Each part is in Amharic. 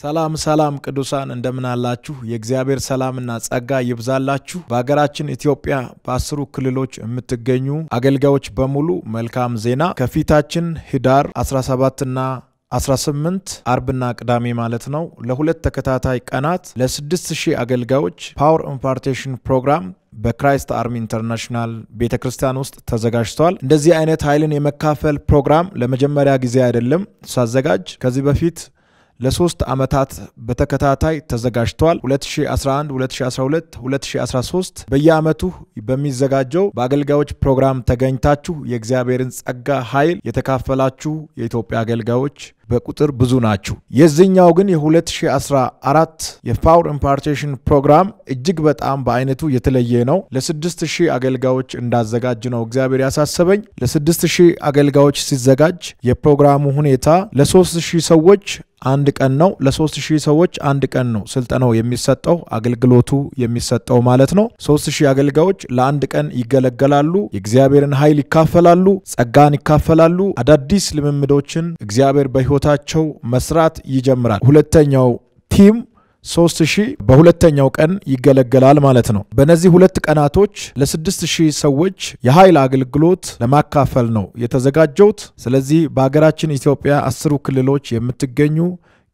ሰላም ሰላም ቅዱሳን እንደምን አላችሁ? የእግዚአብሔር ሰላምና ጸጋ ይብዛላችሁ። በሀገራችን ኢትዮጵያ በአስሩ ክልሎች የምትገኙ አገልጋዮች በሙሉ መልካም ዜና ከፊታችን ህዳር 17ና 18 አርብና ቅዳሜ ማለት ነው። ለሁለት ተከታታይ ቀናት ለ6000 አገልጋዮች ፓወር ኢምፓርቴሽን ፕሮግራም በክራይስት አርሚ ኢንተርናሽናል ቤተ ክርስቲያን ውስጥ ተዘጋጅቷል። እንደዚህ አይነት ኃይልን የመካፈል ፕሮግራም ለመጀመሪያ ጊዜ አይደለም ሳዘጋጅ ከዚህ በፊት ለሶስት ዓመታት በተከታታይ ተዘጋጅተዋል። 2011፣ 2012፣ 2013 በየዓመቱ በሚዘጋጀው በአገልጋዮች ፕሮግራም ተገኝታችሁ የእግዚአብሔርን ጸጋ ኃይል የተካፈላችሁ የኢትዮጵያ አገልጋዮች በቁጥር ብዙ ናችሁ። የዚህኛው ግን የ2014 የፓወር ኢምፓርቴሽን ፕሮግራም እጅግ በጣም በአይነቱ የተለየ ነው። ለስድስት ሺህ አገልጋዮች እንዳዘጋጅ ነው እግዚአብሔር ያሳሰበኝ። ለስድስት ሺህ አገልጋዮች ሲዘጋጅ የፕሮግራሙ ሁኔታ ለሶስት ሺህ ሰዎች አንድ ቀን ነው። ለሶስት ለ3000 ሰዎች አንድ ቀን ነው ስልጠናው የሚሰጠው አገልግሎቱ የሚሰጠው ማለት ነው። 3000 አገልጋዮች ለአንድ ቀን ይገለገላሉ። የእግዚአብሔርን ኃይል ይካፈላሉ፣ ጸጋን ይካፈላሉ፣ አዳዲስ ልምምዶችን እግዚአብሔር በህይወት ቦታቸው መስራት ይጀምራል። ሁለተኛው ቲም ሶስት ሺህ በሁለተኛው ቀን ይገለገላል ማለት ነው። በነዚህ ሁለት ቀናቶች ለስድስት ሺህ ሰዎች የኃይል አገልግሎት ለማካፈል ነው የተዘጋጀውት። ስለዚህ በሀገራችን ኢትዮጵያ አስሩ ክልሎች የምትገኙ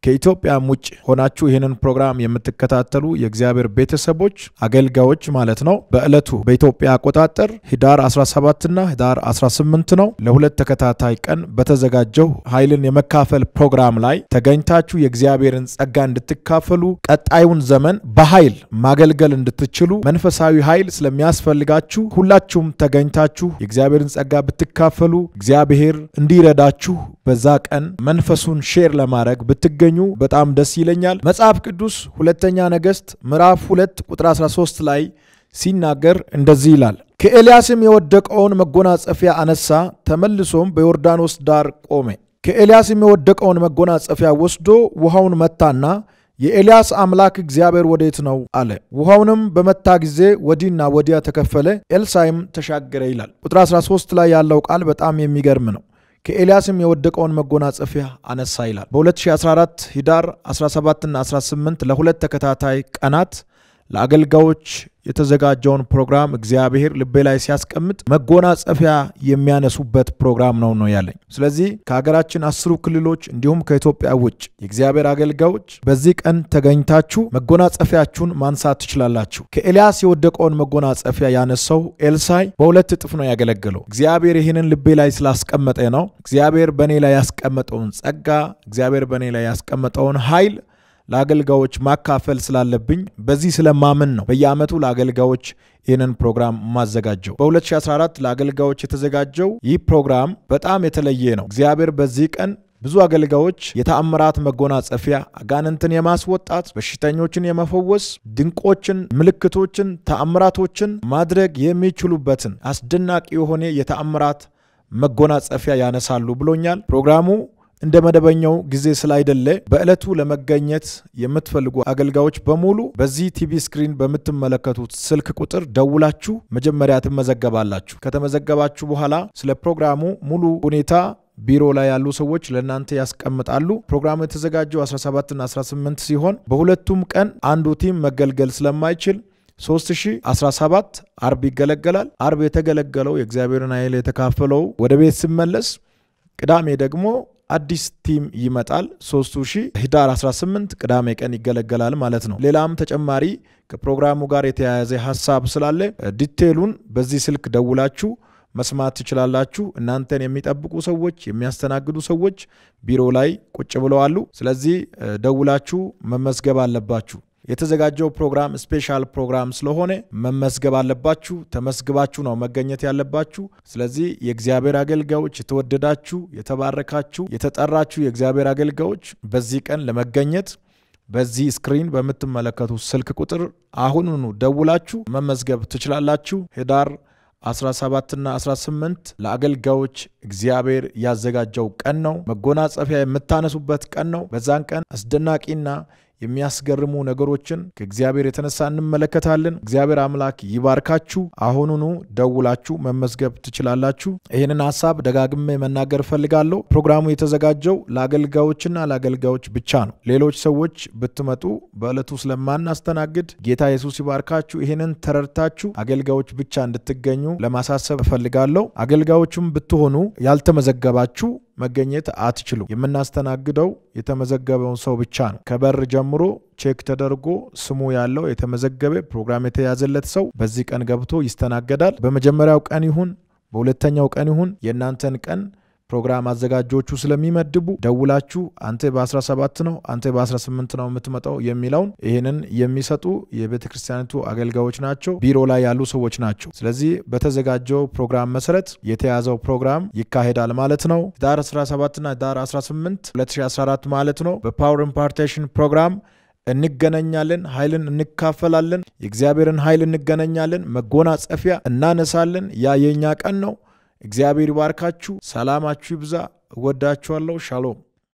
ከኢትዮጵያም ውጭ ሆናችሁ ይህንን ፕሮግራም የምትከታተሉ የእግዚአብሔር ቤተሰቦች አገልጋዮች ማለት ነው። በዕለቱ በኢትዮጵያ አቆጣጠር ህዳር 17ና ህዳር 18 ነው። ለሁለት ተከታታይ ቀን በተዘጋጀው ኃይልን የመካፈል ፕሮግራም ላይ ተገኝታችሁ የእግዚአብሔርን ጸጋ እንድትካፈሉ ቀጣዩን ዘመን በኃይል ማገልገል እንድትችሉ መንፈሳዊ ኃይል ስለሚያስፈልጋችሁ ሁላችሁም ተገኝታችሁ የእግዚአብሔርን ጸጋ ብትካፈሉ እግዚአብሔር እንዲረዳችሁ በዛ ቀን መንፈሱን ሼር ለማድረግ ብትገኙ ባገኙ በጣም ደስ ይለኛል። መጽሐፍ ቅዱስ ሁለተኛ ነገሥት ምዕራፍ 2 ቁጥር 13 ላይ ሲናገር እንደዚህ ይላል፣ ከኤልያስም የወደቀውን መጎናጸፊያ አነሳ፣ ተመልሶም በዮርዳኖስ ዳር ቆመ። ከኤልያስም የወደቀውን መጎናጸፊያ ወስዶ ውሃውን መታና የኤልያስ አምላክ እግዚአብሔር ወዴት ነው አለ። ውሃውንም በመታ ጊዜ ወዲና ወዲያ ተከፈለ፣ ኤልሳይም ተሻገረ ይላል። ቁጥር 13 ላይ ያለው ቃል በጣም የሚገርም ነው። ከኤልያስም የወደቀውን መጎናጸፊያ አነሳ ይላል። በ2014 ሂዳር 17ና 18 ለሁለት ተከታታይ ቀናት ለአገልጋዮች የተዘጋጀውን ፕሮግራም እግዚአብሔር ልቤ ላይ ሲያስቀምጥ መጎናጸፊያ የሚያነሱበት ፕሮግራም ነው ነው ያለኝ። ስለዚህ ከሀገራችን አስሩ ክልሎች እንዲሁም ከኢትዮጵያ ውጭ የእግዚአብሔር አገልጋዮች በዚህ ቀን ተገኝታችሁ መጎናጸፊያችሁን ማንሳት ትችላላችሁ። ከኤልያስ የወደቀውን መጎናጸፊያ ያነሳው ኤልሳይ በሁለት እጥፍ ነው ያገለገለው። እግዚአብሔር ይህንን ልቤ ላይ ስላስቀመጠ ነው። እግዚአብሔር በእኔ ላይ ያስቀመጠውን ጸጋ፣ እግዚአብሔር በእኔ ላይ ያስቀመጠውን ኃይል ለአገልጋዮች ማካፈል ስላለብኝ በዚህ ስለማምን ነው በየዓመቱ ለአገልጋዮች ይህንን ፕሮግራም ማዘጋጀው። በ2014 ለአገልጋዮች የተዘጋጀው ይህ ፕሮግራም በጣም የተለየ ነው። እግዚአብሔር በዚህ ቀን ብዙ አገልጋዮች የተአምራት መጎናጸፊያ፣ አጋንንትን የማስወጣት፣ በሽተኞችን የመፈወስ፣ ድንቆችን፣ ምልክቶችን፣ ተአምራቶችን ማድረግ የሚችሉበትን አስደናቂ የሆነ የተአምራት መጎናጸፊያ ያነሳሉ ብሎኛል። ፕሮግራሙ እንደ መደበኛው ጊዜ ስላይደለ በዕለቱ ለመገኘት የምትፈልጉ አገልጋዮች በሙሉ በዚህ ቲቪ ስክሪን በምትመለከቱት ስልክ ቁጥር ደውላችሁ መጀመሪያ ትመዘገባላችሁ። ከተመዘገባችሁ በኋላ ስለ ፕሮግራሙ ሙሉ ሁኔታ ቢሮ ላይ ያሉ ሰዎች ለእናንተ ያስቀምጣሉ። ፕሮግራሙ የተዘጋጀው 17ና 18 ሲሆን በሁለቱም ቀን አንዱ ቲም መገልገል ስለማይችል 3017 አርብ ይገለገላል። አርብ የተገለገለው የእግዚአብሔርን ኃይል የተካፈለው ወደ ቤት ሲመለስ፣ ቅዳሜ ደግሞ አዲስ ቲም ይመጣል። 3000 ህዳር 18 ቅዳሜ ቀን ይገለገላል ማለት ነው። ሌላም ተጨማሪ ከፕሮግራሙ ጋር የተያያዘ ሀሳብ ስላለ ዲቴሉን በዚህ ስልክ ደውላችሁ መስማት ትችላላችሁ። እናንተን የሚጠብቁ ሰዎች፣ የሚያስተናግዱ ሰዎች ቢሮ ላይ ቁጭ ብለው አሉ። ስለዚህ ደውላችሁ መመዝገብ አለባችሁ። የተዘጋጀው ፕሮግራም ስፔሻል ፕሮግራም ስለሆነ መመስገብ አለባችሁ። ተመስግባችሁ ነው መገኘት ያለባችሁ። ስለዚህ የእግዚአብሔር አገልጋዮች የተወደዳችሁ፣ የተባረካችሁ፣ የተጠራችሁ የእግዚአብሔር አገልጋዮች በዚህ ቀን ለመገኘት በዚህ ስክሪን በምትመለከቱ ስልክ ቁጥር አሁኑኑ ደውላችሁ መመዝገብ ትችላላችሁ። ህዳር 17ና 18 ለአገልጋዮች እግዚአብሔር ያዘጋጀው ቀን ነው። መጎናጸፊያ የምታነሱበት ቀን ነው። በዛን ቀን አስደናቂና የሚያስገርሙ ነገሮችን ከእግዚአብሔር የተነሳ እንመለከታለን። እግዚአብሔር አምላክ ይባርካችሁ። አሁኑኑ ደውላችሁ መመዝገብ ትችላላችሁ። ይህንን ሀሳብ ደጋግሜ መናገር እፈልጋለሁ። ፕሮግራሙ የተዘጋጀው ለአገልጋዮችና ለአገልጋዮች ብቻ ነው። ሌሎች ሰዎች ብትመጡ በዕለቱ ስለማናስተናግድ ጌታ ኢየሱስ ይባርካችሁ። ይህንን ተረድታችሁ አገልጋዮች ብቻ እንድትገኙ ለማሳሰብ እፈልጋለሁ። አገልጋዮችም ብትሆኑ ያልተመዘገባችሁ መገኘት አትችሉም። የምናስተናግደው የተመዘገበውን ሰው ብቻ ነው። ከበር ጀምሮ ቼክ ተደርጎ ስሙ ያለው የተመዘገበ ፕሮግራም የተያዘለት ሰው በዚህ ቀን ገብቶ ይስተናገዳል። በመጀመሪያው ቀን ይሁን በሁለተኛው ቀን ይሁን የእናንተን ቀን ፕሮግራም አዘጋጆቹ ስለሚመድቡ ደውላችሁ አንተ በ17 ነው አንተ በ18 ነው የምትመጣው የሚለውን ይህንን የሚሰጡ የቤተ ክርስቲያኒቱ አገልጋዮች ናቸው፣ ቢሮ ላይ ያሉ ሰዎች ናቸው። ስለዚህ በተዘጋጀው ፕሮግራም መሰረት የተያዘው ፕሮግራም ይካሄዳል ማለት ነው። ዳር 17ና ዳር 18 2014 ማለት ነው። በፓወር ኢምፓርቴሽን ፕሮግራም እንገናኛለን። ኃይልን እንካፈላለን። የእግዚአብሔርን ኃይል እንገናኛለን። መጎናጸፊያ እናነሳለን። ያ የእኛ ቀን ነው። እግዚአብሔር ይባርካችሁ። ሰላማችሁ ይብዛ። እወዳችኋለሁ። ሻሎም